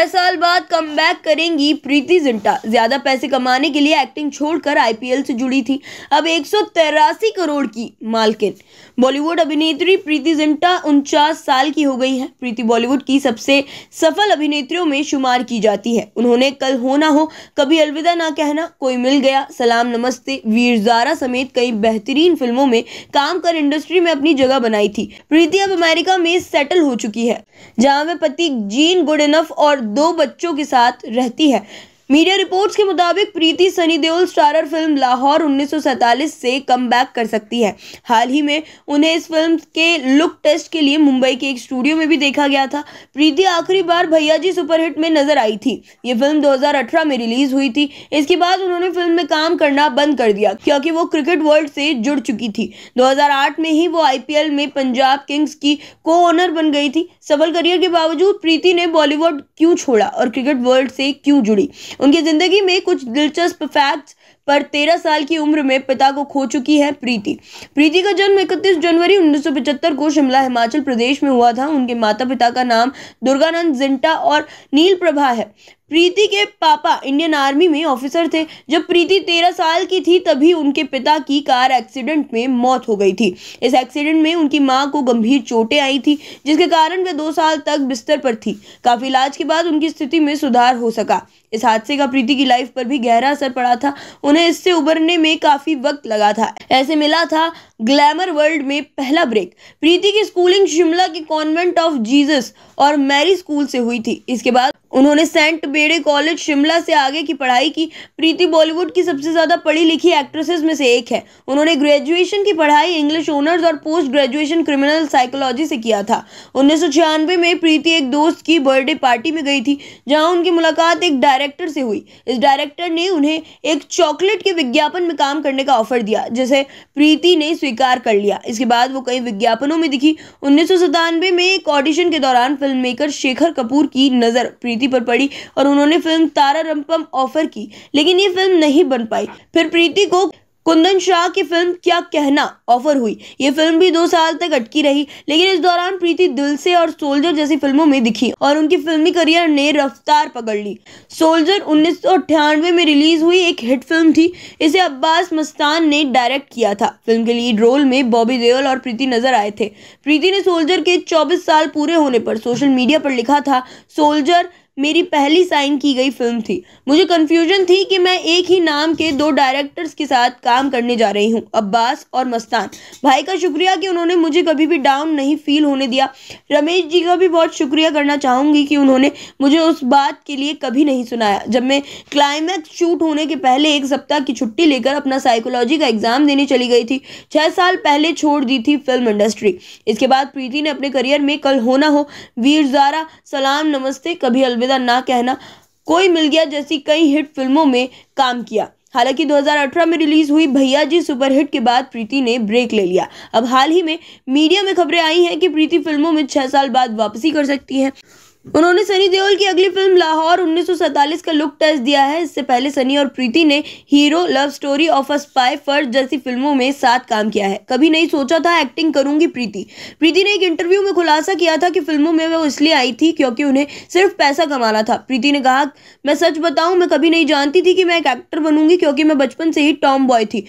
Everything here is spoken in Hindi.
छह साल बाद कम बैक करेंगी प्रीति जिंटा ज्यादा पैसे कमाने के लिए एक्टिंग छोड़कर आईपीएल से जुड़ी थी अब एक करोड़ की मालकिन बॉलीवुड अभिनेत्री प्रीति जिंटा उनचास साल की हो गई है प्रीति बॉलीवुड की सबसे सफल अभिनेत्रियों में शुमार की जाती है उन्होंने कल हो ना हो कभी अलविदा ना कहना कोई मिल गया सलाम नमस्ते वीर जारा समेत कई बेहतरीन फिल्मों में काम कर इंडस्ट्री में अपनी जगह बनाई थी प्रीति अब अमेरिका में सेटल हो चुकी है जहाँ वे पति जीन गुड इनफ और दो बच्चों के साथ रहती है मीडिया रिपोर्ट्स के मुताबिक प्रीति सनी देओल स्टारर फिल्म लाहौर 1947 से कम कर सकती है हाल ही में उन्हें इस फिल्म के लुक टेस्ट के लिए मुंबई के एक स्टूडियो में भी देखा गया था प्रीति आखिरी बार भैया जी सुपरहिट में नजर आई थी ये फिल्म 2018 में रिलीज हुई थी इसके बाद उन्होंने फिल्म में काम करना बंद कर दिया क्योंकि वो क्रिकेट वर्ल्ड से जुड़ चुकी थी दो में ही वो आई में पंजाब किंग्स की को ओनर बन गई थी सफल करियर के बावजूद प्रीति ने बॉलीवुड क्यों छोड़ा और क्रिकेट वर्ल्ड से क्यों जुड़ी उनकी ज़िंदगी में कुछ दिलचस्प फैक्ट्स पर तेरह साल की उम्र में पिता को खो चुकी है प्रीति प्रीति का जन्म इकतीस जनवरी उन्नीस को शिमला हिमाचल प्रदेश में हुआ था उनके माता पिता का नाम दुर्गानंद जिंटा और नील प्रभा है प्रीति के पापा इंडियन आर्मी में ऑफिसर थे जब प्रीति तेरह साल की थी तभी उनके पिता की कार एक्सीडेंट में मौत हो गई थी इस एक्सीडेंट में उनकी मां को गंभीर चोटें आई थी जिसके कारण वे दो साल तक बिस्तर पर थी काफ़ी इलाज के बाद उनकी स्थिति में सुधार हो सका इस हादसे का प्रीति की लाइफ पर भी गहरा असर पड़ा था उन्हें उन्हें इससे उबरने में काफ़ी वक्त लगा था ऐसे मिला था ग्लैमर वर्ल्ड में पहला ब्रेक प्रीति की स्कूलिंग शिमला के कॉन्वेंट ऑफ जीसस और मैरी स्कूल से हुई थी इसके बाद उन्होंने सेंट बेड़े कॉलेज शिमला से आगे की पढ़ाई की प्रीति बॉलीवुड की सबसे ज़्यादा पढ़ी लिखी एक्ट्रेसेस में से एक है उन्होंने ग्रेजुएशन की पढ़ाई इंग्लिश ओनर्स और पोस्ट ग्रेजुएशन क्रिमिनल साइकोलॉजी से किया था उन्नीस में प्रीति एक दोस्त की बर्थडे पार्टी में गई थी जहाँ उनकी मुलाकात एक डायरेक्टर से हुई इस डायरेक्टर ने उन्हें एक चॉकलेट के विज्ञापन में काम करने का ऑफर दिया जिसे प्रीति ने स्वीकार कर लिया इसके बाद वो कई विज्ञापनों में दिखी उन्नीस में एक ऑडिशन के दौरान फिल्म मेकर शेखर कपूर की नज़र प्रीति प्रीति पर पड़ी और उन्होंने फिल्म तारा रंपम ऑफर की लेकिन ये फिल्म नहीं बन पाई फिर प्रीति को कुंदन शाह की फिल्म क्या कहना ऑफर हुई ये फिल्म भी दो साल तक अटकी रही लेकिन इस दौरान प्रीति दिल से और सोल्जर जैसी फिल्मों में दिखी और उनकी फिल्मी करियर ने रफ्तार पकड़ ली सोल्जर उन्नीस में रिलीज हुई एक हिट फिल्म थी इसे अब्बास मस्तान ने डायरेक्ट किया था फिल्म के लीड रोल में बॉबी देओल और प्रीति नजर आए थे प्रीति ने सोल्जर के चौबीस साल पूरे होने पर सोशल मीडिया पर लिखा था सोल्जर मेरी पहली साइन की गई फिल्म थी मुझे कन्फ्यूजन थी कि मैं एक ही नाम के दो डायरेक्टर्स के साथ काम करने जा रही हूँ अब्बास और मस्तान भाई का शुक्रिया कि उन्होंने मुझे कभी भी डाउन नहीं फील होने दिया रमेश जी का भी बहुत शुक्रिया करना चाहूँगी कि उन्होंने मुझे उस बात के लिए कभी नहीं सुनाया जब मैं क्लाइमैक्स शूट होने के पहले एक सप्ताह की छुट्टी लेकर अपना साइकोलॉजी का एग्ज़ाम देने चली गई थी छः साल पहले छोड़ दी थी फिल्म इंडस्ट्री इसके बाद प्रीति ने अपने करियर में कल होना हो वीर जारा सलाम नमस्ते कभी अलविदा दावेदार ना कहना कोई मिल गया जैसी कई हिट फिल्मों में काम किया हालांकि 2018 में रिलीज हुई भैया जी सुपरहिट के बाद प्रीति ने ब्रेक ले लिया अब हाल ही में मीडिया में खबरें आई हैं कि प्रीति फिल्मों में छह साल बाद वापसी कर सकती हैं उन्होंने सनी देओल की अगली फिल्म लाहौर 1947 का लुक टेस्ट दिया है इससे पहले सनी और प्रीति ने hero love story of a spy first जैसी फिल्मों में साथ काम किया है कभी नहीं सोचा था एक्टिंग करूंगी प्रीति प्रीति ने एक इंटरव्यू में खुलासा किया था कि फिल्मों में वह इसलिए आई थी क्योंकि उन्हें सिर्फ पैसा कमाना था प्रीति ने कहा मैं सच बताऊँ मैं कभी नहीं जानती थी कि मैं एक एक्टर बनूंगी क्योंकि मैं बचपन से ही टॉम बॉय थी